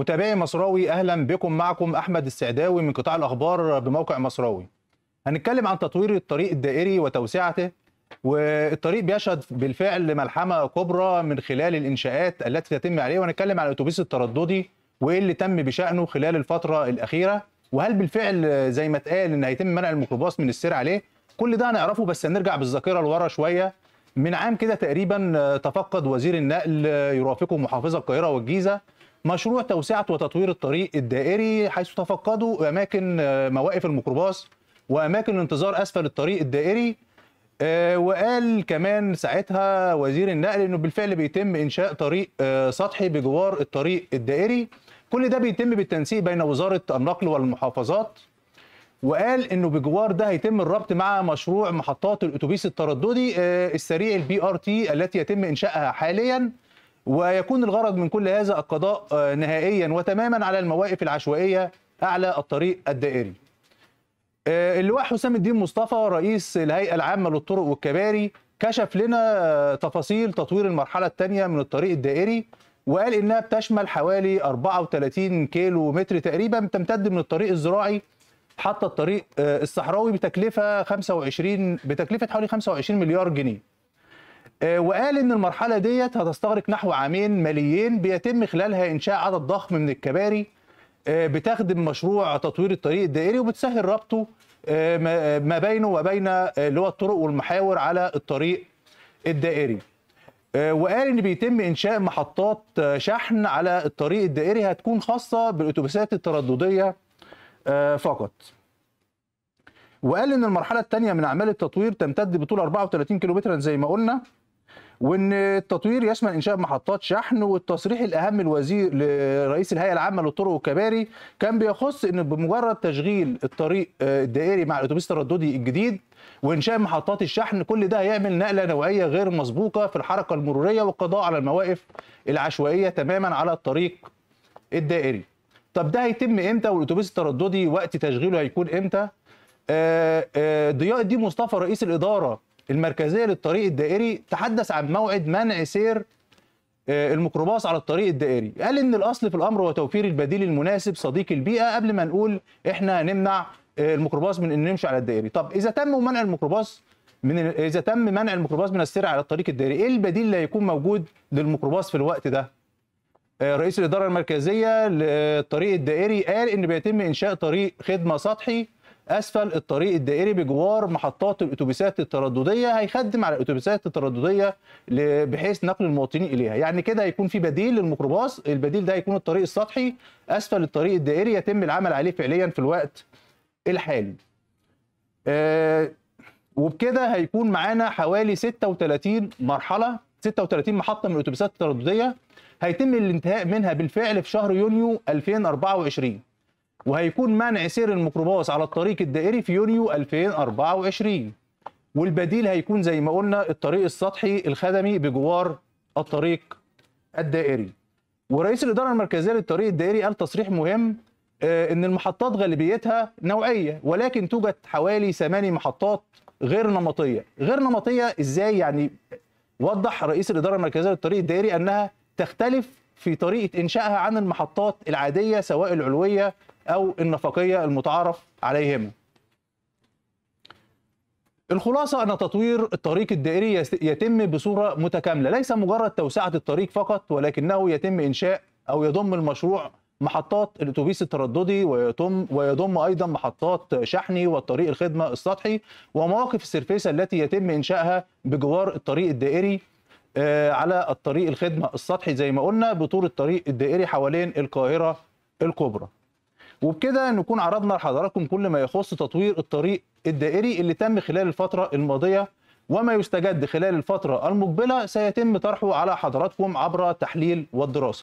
متابعي مصراوي اهلا بكم معكم احمد السعداوي من قطاع الاخبار بموقع مصراوي هنتكلم عن تطوير الطريق الدائري وتوسعته والطريق بيشهد بالفعل ملحمه كبرى من خلال الانشاءات التي تتم عليه وهنتكلم عن الاتوبيس الترددي وايه اللي تم بشانه خلال الفتره الاخيره وهل بالفعل زي ما اتقال ان هيتم منع الميكروباص من السير عليه كل ده هنعرفه بس هنرجع بالذاكره لورا شويه من عام كده تقريبا تفقد وزير النقل يرافقه محافظة القاهرة والجيزة مشروع توسعة وتطوير الطريق الدائري حيث تفقدوا أماكن آه، مواقف الميكروباص وأماكن الانتظار أسفل الطريق الدائري آه، وقال كمان ساعتها وزير النقل انه بالفعل بيتم انشاء طريق آه، سطحي بجوار الطريق الدائري كل ده بيتم بالتنسيق بين وزاره النقل والمحافظات وقال انه بجوار ده هيتم الربط مع مشروع محطات الاتوبيس الترددي السريع البي ار تي التي يتم انشائها حاليا ويكون الغرض من كل هذا القضاء آه، نهائيا وتماما على المواقف العشوائية أعلى الطريق الدائري آه، اللواء حسام الدين مصطفى رئيس الهيئة العامة للطرق والكباري كشف لنا آه، تفاصيل تطوير المرحلة الثانية من الطريق الدائري وقال إنها بتشمل حوالي 34 كيلو متر تقريبا تمتد من الطريق الزراعي حتى الطريق الصحراوي بتكلفة 25 بتكلفة حوالي 25 مليار جنيه آه، وقال ان المرحله ديت هتستغرق نحو عامين ماليين بيتم خلالها انشاء عدد ضخم من الكباري آه، بتخدم مشروع تطوير الطريق الدائري وبتسهل ربطه آه، ما بينه وبين اللي هو الطرق والمحاور على الطريق الدائري وقال ان بيتم انشاء محطات شحن على الطريق الدائري هتكون خاصه بالاتوبيسات التردديه فقط وقال ان المرحله الثانيه من اعمال التطوير تمتد بطول 34 كيلومترا زي ما قلنا وان التطوير يشمل انشاء محطات شحن والتصريح الاهم الوزير لرئيس الهيئه العامه للطرق والكباري كان بيخص ان بمجرد تشغيل الطريق آه، الدائري مع الاتوبيس الترددي الجديد وانشاء محطات الشحن كل ده هيعمل نقله نوعيه غير مسبوقه في الحركه المروريه والقضاء على المواقف العشوائيه تماما على الطريق الدائري طب ده هيتم امتى والاتوبيس الترددي وقت تشغيله هيكون امتى آه، آه، ضياء الدين مصطفى رئيس الاداره المركزيه للطريق الدائري تحدث عن موعد منع سير آه، الميكروباص على الطريق الدائري قال ان الاصل في الامر هو توفير البديل المناسب صديق البيئه قبل ما نقول احنا نمنع آه، الميكروباص من ان يمشي على الدائري طب اذا تم منع الميكروباص من اذا تم منع الميكروباص من السير على الطريق الدائري ايه البديل اللي هيكون موجود للميكروباص في الوقت ده آه، رئيس الاداره المركزيه للطريق الدائري قال ان بيتم انشاء طريق خدمه سطحي اسفل الطريق الدائري بجوار محطات الاتوبيسات التردديه هيخدم على الاتوبيسات التردديه بحيث نقل المواطنين اليها يعني كده هيكون في بديل للميكروباص البديل ده هيكون الطريق السطحي اسفل الطريق الدائري يتم العمل عليه فعليا في الوقت الحالي آه وبكده هيكون معانا حوالي 36 مرحله 36 محطه من الاتوبيسات التردديه هيتم الانتهاء منها بالفعل في شهر يونيو 2024 وهيكون منع سير الميكروباص على الطريق الدائري في يونيو 2024 والبديل هيكون زي ما قلنا الطريق السطحي الخدمي بجوار الطريق الدائري ورئيس الاداره المركزيه للطريق الدائري قال تصريح مهم آه، ان المحطات غالبيتها نوعيه ولكن توجد حوالي ثماني محطات غير نمطيه غير نمطيه ازاي يعني وضح رئيس الاداره المركزيه للطريق الدائري انها تختلف في طريقه انشائها عن المحطات العاديه سواء العلويه او النفقيه المتعارف عليهما. الخلاصه ان تطوير الطريق الدائري يتم بصوره متكامله، ليس مجرد توسعه الطريق فقط ولكنه يتم انشاء او يضم المشروع محطات الاتوبيس الترددي ويتم ويضم ايضا محطات شحني والطريق الخدمه السطحي ومواقف السرفيسه التي يتم انشائها بجوار الطريق الدائري آه، على الطريق الخدمه السطحي زي ما قلنا بطول الطريق الدائري حوالين القاهره الكبرى وبكده نكون عرضنا لحضراتكم كل ما يخص تطوير الطريق الدائري اللي تم خلال الفتره الماضيه وما يستجد خلال الفتره المقبله سيتم طرحه على حضراتكم عبر التحليل والدراسه